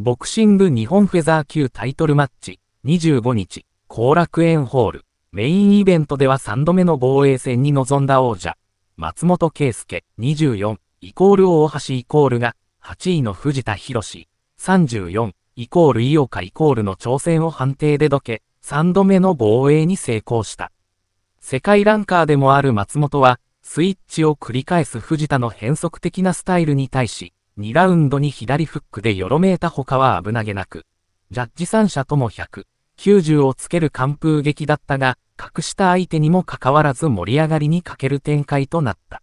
ボクシング日本フェザー級タイトルマッチ、25日、後楽園ホール、メインイベントでは3度目の防衛戦に臨んだ王者、松本圭介24、イコール大橋イコールが、8位の藤田博士34、イコール井岡イコールの挑戦を判定でどけ、3度目の防衛に成功した。世界ランカーでもある松本は、スイッチを繰り返す藤田の変則的なスタイルに対し、2ラウンドに左フックでよろめいた他は危なげなく、ジャッジ3者とも100、90をつける完封劇だったが、隠した相手にもかかわらず盛り上がりに欠ける展開となった。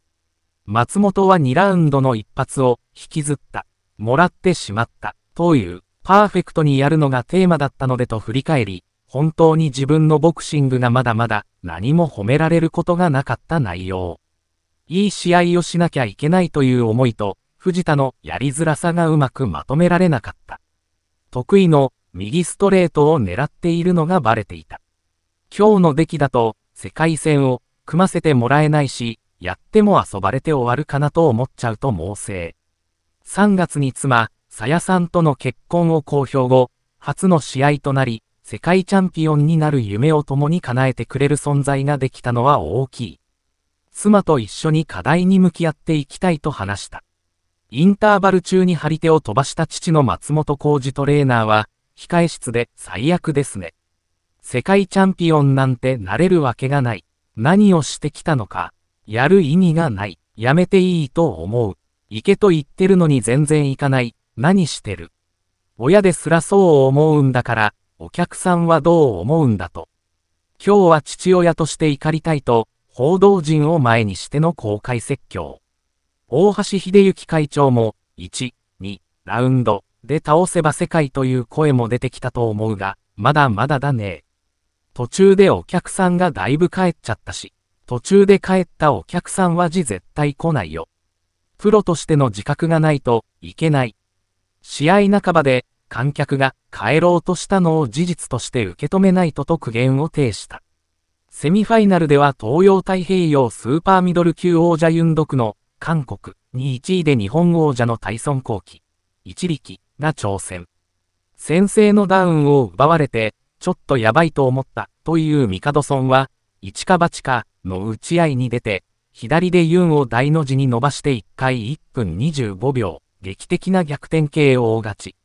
松本は2ラウンドの一発を引きずった、もらってしまった、という、パーフェクトにやるのがテーマだったのでと振り返り、本当に自分のボクシングがまだまだ何も褒められることがなかった内容。いい試合をしなきゃいけないという思いと、藤田のやりづらさがうまくまとめられなかった。得意の右ストレートを狙っているのがバレていた。今日の出来だと世界戦を組ませてもらえないし、やっても遊ばれて終わるかなと思っちゃうと猛省。3月に妻、さやさんとの結婚を公表後、初の試合となり、世界チャンピオンになる夢を共に叶えてくれる存在ができたのは大きい。妻と一緒に課題に向き合っていきたいと話した。インターバル中に張り手を飛ばした父の松本浩二トレーナーは、控え室で最悪ですね。世界チャンピオンなんてなれるわけがない。何をしてきたのか。やる意味がない。やめていいと思う。行けと言ってるのに全然行かない。何してる。親ですらそう思うんだから、お客さんはどう思うんだと。今日は父親として怒りたいと、報道陣を前にしての公開説教。大橋秀行会長も、1、2ラウンドで倒せば世界という声も出てきたと思うが、まだまだだね。途中でお客さんがだいぶ帰っちゃったし、途中で帰ったお客さんは字絶対来ないよ。プロとしての自覚がないといけない。試合半ばで観客が帰ろうとしたのを事実として受け止めないとと苦言を呈した。セミファイナルでは東洋太平洋スーパーミドル級王者ユンドクの韓国に1位で日本王者のタイソン後期、一力が挑戦。先制のダウンを奪われて、ちょっとやばいと思ったというミカドソンは、一か八かの打ち合いに出て、左でユンを大の字に伸ばして1回1分25秒、劇的な逆転 KO 勝ち。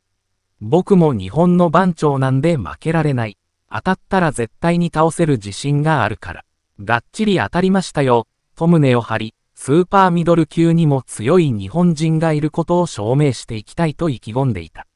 僕も日本の番長なんで負けられない。当たったら絶対に倒せる自信があるから。がっちり当たりましたよ、トムネを張り、スーパーミドル級にも強い日本人がいることを証明していきたいと意気込んでいた。